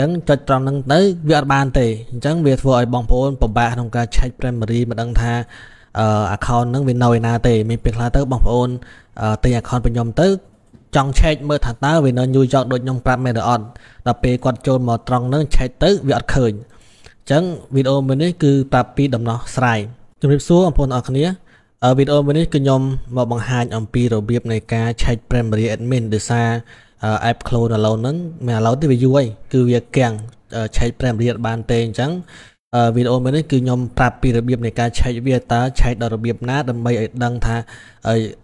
ចឹងចុចត្រង់ហ្នឹងទៅវាអត់បានទេអញ្ចឹងវាធ្វើឲ្យបងប្អូនពិបាកក្នុងការឆែក primary មិនដឹងថាអឺ account ហ្នឹងវានៅឯណាទេ មានពេលខ្លះទៅ បងប្អូនទិញ account ពីខ្ញុំទៅ ចង់ឆែកមើលថាតើវានៅ New York ដូចខ្ញុំប្រាប់មែនឬអត់ដល់ពេលគាត់ចូលមកត្រង់ហ្នឹងឆែកទៅវាអត់ឃើញអញ្ចឹងវីដេអូមួយនេះគឺប្រាប់ពីដំណោះស្រាយជំរាបសួរបងប្អូនអរគ្នាវីដេអូមួយនេះគឺខ្ញុំមកបង្ហាញអំពីរបៀបនៃការឆែក primary admin ដោយសារ app clone alone ហ្នឹងមាន alone ទេវាយូរហើយគឺវាកាំងឆែកប្រែមរៀនបានទេអញ្ចឹងវីដេអូមួយនេះគឺខ្ញុំប្រាប់ពីរបៀបនៃការឆែកវាតើឆែកដល់របៀបណាដើម្បីឲ្យដឹងថា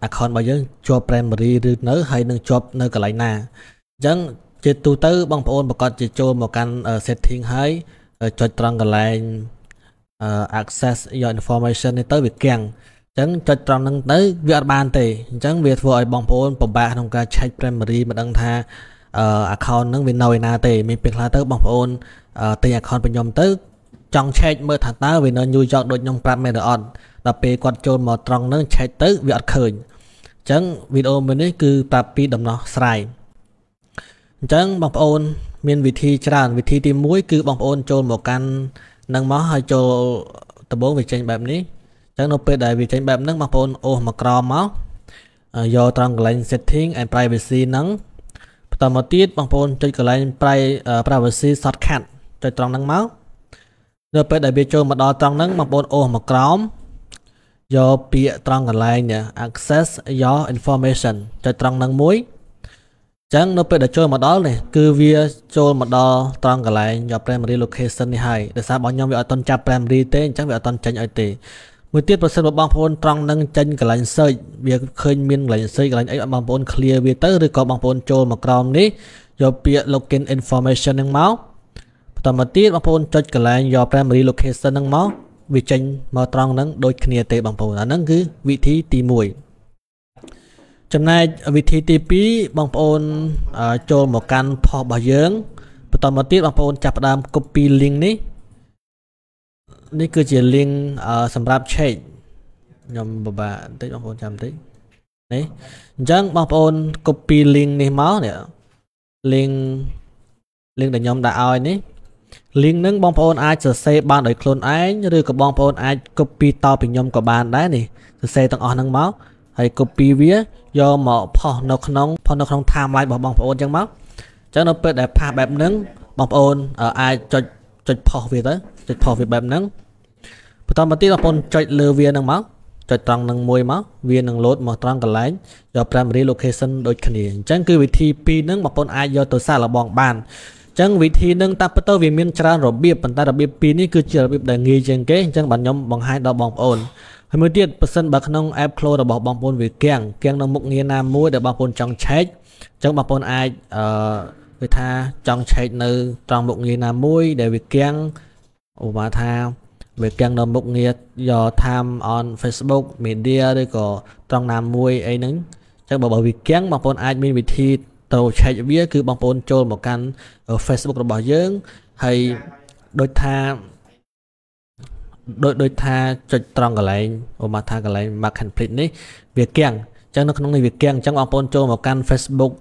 account របស់យើងជាប់ primary ឬនៅ ហើយនឹងជាប់នៅកន្លែងណាអញ្ចឹងជាទូទៅ បងប្អូនប្រកាសជាចូលមកកាន់ setting ហើយចុចត្រង់កន្លែង access your information នេះទៅវាកាំងអញ្ចឹងចុចត្រង់ហ្នឹងទៅវាអត់បានទេអញ្ចឹងវាធ្វើឲ្យបងប្អូនពិបាកក្នុងការ check primary មិនដឹងថាអឺ account ហ្នឹងវានៅឯណាទេ មានពេលខ្លះទៅ បងប្អូនទិញ account របស់ខ្ញុំទៅ ចង់ check មើលថាតើវានៅ New York ដូចខ្ញុំប្រាប់មែនឬអត់ដល់ពេលគាត់ចូលមកត្រង់ហ្នឹង check ទៅវាអត់ឃើញអញ្ចឹងវីដេអូមួយនេះ គឺប្រាប់ពីដំណោះស្រាយអញ្ចឹងបងប្អូនមានវិធី ច្រើន វិធីទី1គឺបងប្អូនចូលមកកាន់នឹងមកហើយចូលដំបងវាចេញបែបនេះចឹងនៅពេលដែលវាចេញបែបហ្នឹងបងប្អូនអូសមកក្រមកយកត្រង់កន្លែង setting and privacy ហ្នឹងបន្តមកទៀតបងប្អូនចុចកន្លែង privacy shortcut ចុចត្រង់ហ្នឹងមកនៅពេលដែលវាចូលមកដល់ត្រង់ហ្នឹងបងប្អូនអូសមកក្រមយកពាក្យត្រង់កន្លែង access your information ចុចត្រង់ហ្នឹងមួយអញ្ចឹងនៅពេលដែលចូលមកដល់នេះគឺវាចូលមកដល់ត្រង់កន្លែងយក primary location នេះហើយដោយសារបងខ្ញុំវាអត់ទាន់ចាប់ primary ទេអញ្ចឹងវាអត់ទាន់ចេញឲ្យទេមួយទៀតប្រសិនបើបងប្អូនត្រង់នឹងចេញកន្លែង search វាឃើញមានកន្លែង search កន្លែងអីបងប្អូន clear វាទៅឬក៏បងប្អូនចូលមកក្រោមនេះយកពាក្យ login information នឹងមកបន្តមកទៀតបងប្អូនចុចកន្លែងយក primary location នឹងមកវាចេញមកត្រង់នឹងដូចគ្នាទេ បងប្អូនអាហ្នឹងគឺវិធីទី1ចំណែកវិធីទី2បងប្អូនចូលមកកាន់ផុសរបស់យើងបន្តមកទៀតបងប្អូនចាប់ផ្ដើម copy link នេះនេះគឺជា link សម្រាប់ check ខ្ញុំពិបាកបន្តិចបងប្អូនចាំបន្តិចនេះអញ្ចឹងបងប្អូន copy link នេះមកនេះ link link ដែលខ្ញុំដាក់ឲ្យនេះ link ហ្នឹងបងប្អូនអាចសរសេរបានដោយខ្លួនឯងឬក៏បងប្អូនអាច copy តពីខ្ញុំក៏បានដែរនេះសរសេរទាំងអស់ហ្នឹងមកហើយ copy វាយកមកផុសនៅក្នុងផុសនៅក្នុង timeline របស់បងប្អូនអញ្ចឹងមកអញ្ចឹងនៅ ពេលដែលផាសបែបហ្នឹងបងប្អូន អាចចុចចុចផុសវាទៅចុចផុសវាបែបហ្នឹងបន្តមកទៀតបងប្អូនចុចលើវាហ្នឹងមកចុចត្រង់នឹងមួយមក វានឹងលោតមកត្រង់កន្លែងយក primary location ដូចគ្នាអញ្ចឹងគឺវិធីពីរហ្នឹងបងប្អូនអាចយកទៅសាកល្បងបានអញ្ចឹងវិធីហ្នឹងតាមពិតទៅវាមានច្រើនរបៀបប៉ុន្តែរបៀបពីរនេះគឺជារបៀបដែលងាយជាងគេអញ្ចឹងបាទខ្ញុំបង្ហាញដល់បងប្អូនហើយមួយទៀតប៉ះសិនបើក្នុង app Cloud របស់បងប្អូនវាគាំងគាំងនៅមុខងារណាមួយ ដែលបងប្អូនចង់ឆែកអញ្ចឹងបងប្អូនអាចអឺគេថាចង់ឆែកនៅត្រង់មុខងារណាមួយដែលវាគាំងឧបមាថាវាកាំងនៅមុខងារយកតាម on Facebook media ឬក៏ត្រង់ណាមួយអីហ្នឹងអញ្ចឹងបើបើវាកាំងបងប្អូនអាចមានវិធីត្រូវ check វាគឺ បងប្អូនចូលមកកាន់ Facebook របស់យើងហើយដូចថាដូចដូចថាចុចត្រង់កន្លែងឧបមាថាកន្លែង mark complete នេះវាកាំងអញ្ចឹងនៅក្នុងនេះវាកាំងអញ្ចឹងបងប្អូនចូលមកកាន់ Facebook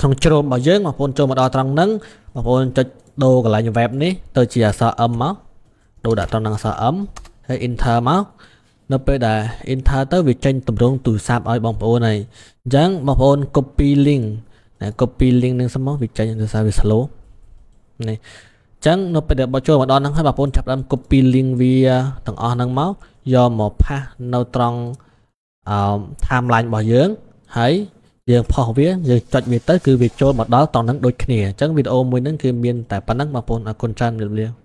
ក្នុងជ្រោមរបស់យើងបងប្អូនចូលមកដល់ត្រង់ហ្នឹងបងប្អូនចុចដូរកន្លែង web នេះទៅជាអក្សរ M មកដូរដាក់ត្រង់នឹងអក្សរ M ហើយ enter មកនៅពេលដែល enter ទៅវាចេញតម្រងទូរស័ព្ទឲ្យបងប្អូនហើយអញ្ចឹងបងប្អូន copy link ណា copy link នឹងសមវាចេញទូរស័ព្ទវា slow នេះអញ្ចឹងនៅពេលដែលបើចូលមកដល់ហ្នឹងហើយបងប្អូនចាប់ដើម copy link វាទាំងអស់ហ្នឹងមកយកមកផាសនៅត្រង់អឺ timeline របស់យើងហើយយើងផុសវាយើងចុចវាទៅគឺវាចូលមកដល់ត្រង់ហ្នឹងដូចគ្នាអញ្ចឹងវីដេអូមួយហ្នឹងគឺមានតែប៉ុណ្្នឹងបងប្អូនអរគុណច្រើនជម្រាបលា